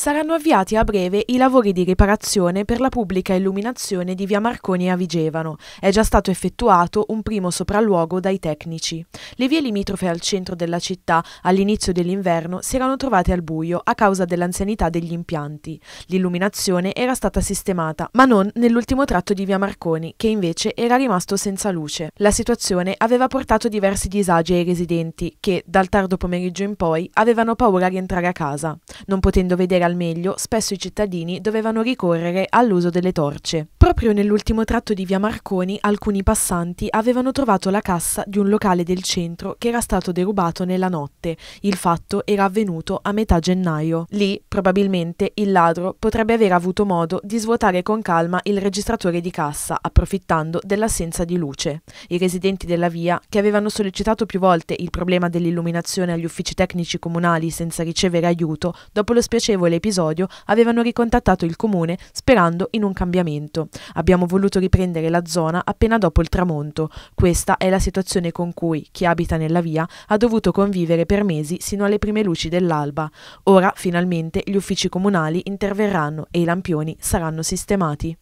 Saranno avviati a breve i lavori di riparazione per la pubblica illuminazione di via Marconi a Vigevano. È già stato effettuato un primo sopralluogo dai tecnici. Le vie limitrofe al centro della città all'inizio dell'inverno si erano trovate al buio a causa dell'anzianità degli impianti. L'illuminazione era stata sistemata, ma non nell'ultimo tratto di via Marconi, che invece era rimasto senza luce. La situazione aveva portato diversi disagi ai residenti, che dal tardo pomeriggio in poi avevano paura di entrare a casa, non potendo vedere al meglio, spesso i cittadini dovevano ricorrere all'uso delle torce. Proprio nell'ultimo tratto di via Marconi, alcuni passanti avevano trovato la cassa di un locale del centro che era stato derubato nella notte. Il fatto era avvenuto a metà gennaio. Lì, probabilmente, il ladro potrebbe aver avuto modo di svuotare con calma il registratore di cassa, approfittando dell'assenza di luce. I residenti della via, che avevano sollecitato più volte il problema dell'illuminazione agli uffici tecnici comunali senza ricevere aiuto, dopo lo spiacevole l'episodio, avevano ricontattato il comune sperando in un cambiamento. Abbiamo voluto riprendere la zona appena dopo il tramonto. Questa è la situazione con cui chi abita nella via ha dovuto convivere per mesi sino alle prime luci dell'alba. Ora, finalmente, gli uffici comunali interverranno e i lampioni saranno sistemati.